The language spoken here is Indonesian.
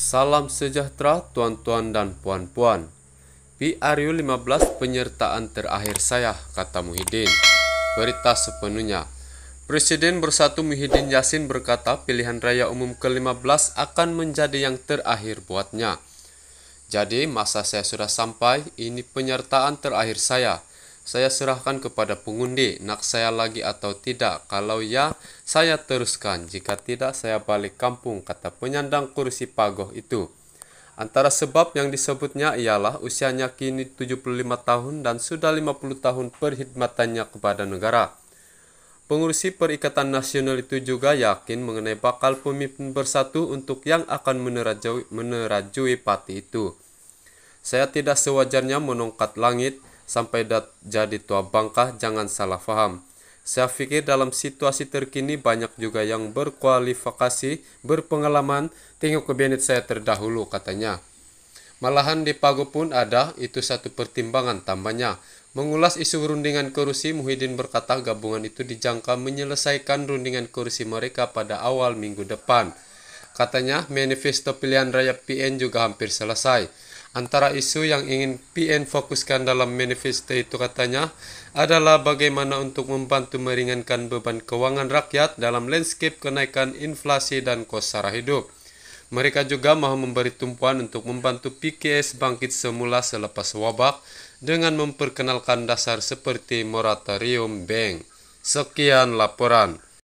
Salam sejahtera tuan-tuan dan puan-puan. PRU 15 penyertaan terakhir saya, kata Muhyiddin. Berita sepenuhnya. Presiden Bersatu Muhyiddin Yassin berkata pilihan raya umum ke-15 akan menjadi yang terakhir buatnya. Jadi masa saya sudah sampai, ini penyertaan terakhir saya. Saya serahkan kepada pengundi, nak saya lagi atau tidak. Kalau ya, saya teruskan. Jika tidak, saya balik kampung, kata penyandang kursi pagoh itu. Antara sebab yang disebutnya ialah usianya kini 75 tahun dan sudah 50 tahun perkhidmatannya kepada negara. Pengurusi Perikatan Nasional itu juga yakin mengenai bakal pemimpin bersatu untuk yang akan menerajui, menerajui pati itu. Saya tidak sewajarnya menongkat langit, sampai dat jadi tua bangka jangan salah faham. Saya pikir dalam situasi terkini banyak juga yang berkualifikasi, berpengalaman, tengok ke saya terdahulu katanya. Malahan di pagu pun ada, itu satu pertimbangan tambahnya. Mengulas isu rundingan kursi, Muhyiddin berkata gabungan itu dijangka menyelesaikan rundingan kursi mereka pada awal minggu depan. Katanya, manifesto pilihan raya PN juga hampir selesai. Antara isu yang ingin PN fokuskan dalam manifesto itu katanya adalah bagaimana untuk membantu meringankan beban keuangan rakyat dalam landscape kenaikan inflasi dan kos sara hidup. Mereka juga mau memberi tumpuan untuk membantu PKS bangkit semula selepas wabak dengan memperkenalkan dasar seperti moratorium bank. Sekian laporan.